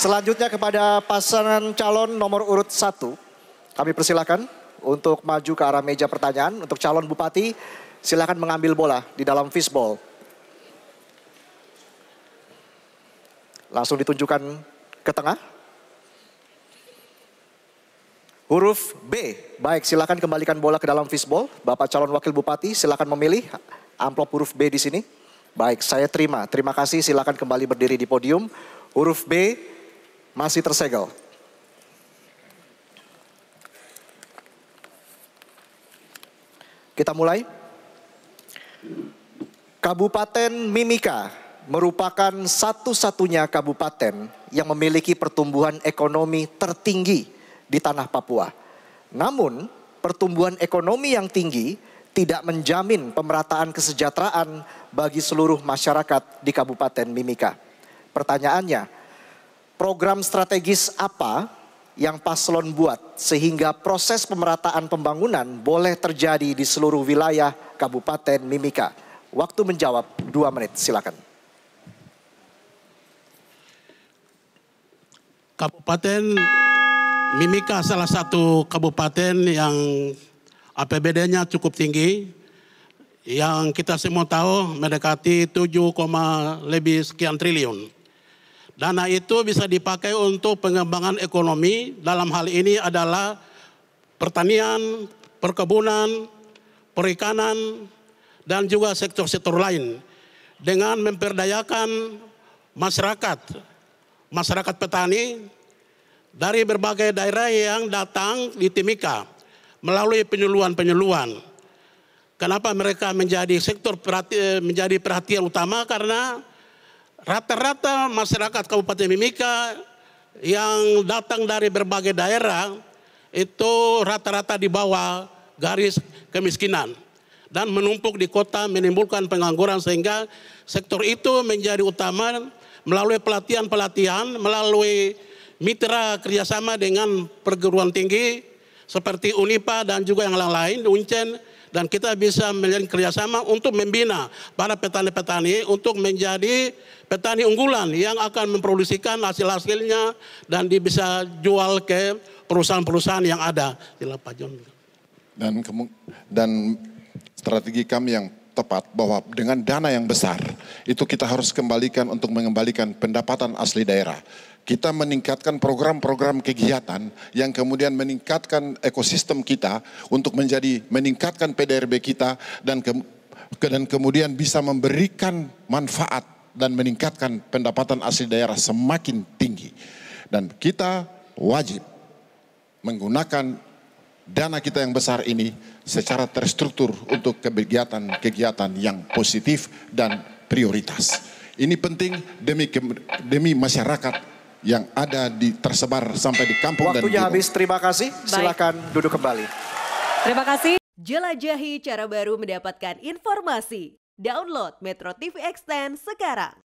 Selanjutnya kepada pasangan calon nomor urut satu Kami persilahkan untuk maju ke arah meja pertanyaan. Untuk calon bupati silahkan mengambil bola di dalam fishball. Langsung ditunjukkan ke tengah. Huruf B. Baik, silakan kembalikan bola ke dalam fishbowl. Bapak calon wakil bupati silakan memilih amplop huruf B di sini. Baik, saya terima. Terima kasih. Silakan kembali berdiri di podium. Huruf B masih tersegel. Kita mulai. Kabupaten Mimika merupakan satu-satunya kabupaten yang memiliki pertumbuhan ekonomi tertinggi di tanah Papua. Namun, pertumbuhan ekonomi yang tinggi tidak menjamin pemerataan kesejahteraan bagi seluruh masyarakat di Kabupaten Mimika. Pertanyaannya, program strategis apa yang paslon buat sehingga proses pemerataan pembangunan boleh terjadi di seluruh wilayah Kabupaten Mimika? Waktu menjawab dua menit, silakan. Kabupaten Mimika salah satu kabupaten yang APBD-nya cukup tinggi, yang kita semua tahu mendekati 7, lebih sekian triliun. Dana itu bisa dipakai untuk pengembangan ekonomi, dalam hal ini adalah pertanian, perkebunan, perikanan, dan juga sektor-sektor lain. Dengan memperdayakan masyarakat, masyarakat petani dari berbagai daerah yang datang di Timika melalui penyuluhan-penyuluhan. Kenapa mereka menjadi sektor perhati, menjadi perhatian utama? Karena Rata-rata masyarakat Kabupaten Mimika yang datang dari berbagai daerah itu rata-rata di bawah garis kemiskinan dan menumpuk di kota menimbulkan pengangguran sehingga sektor itu menjadi utama melalui pelatihan-pelatihan, melalui mitra kerjasama dengan perguruan tinggi seperti UNIPA dan juga yang lain-lain, UNCEN, dan kita bisa menjalin kerjasama untuk membina para petani-petani untuk menjadi petani unggulan yang akan memproduksikan hasil-hasilnya dan bisa jual ke perusahaan-perusahaan yang ada. di Dan, dan strategi kami yang tepat bahwa dengan dana yang besar itu kita harus kembalikan untuk mengembalikan pendapatan asli daerah. Kita meningkatkan program-program kegiatan yang kemudian meningkatkan ekosistem kita untuk menjadi meningkatkan PDRB kita dan ke, dan kemudian bisa memberikan manfaat dan meningkatkan pendapatan asli daerah semakin tinggi. Dan kita wajib menggunakan dana kita yang besar ini secara terstruktur untuk kegiatan-kegiatan yang positif dan prioritas. Ini penting demi demi masyarakat yang ada di tersebar sampai di kampung Waktunya dan Waktunya habis, terima kasih. Silakan duduk kembali. Terima kasih. Jelajahi cara baru mendapatkan informasi. Download Metro TV Extend sekarang.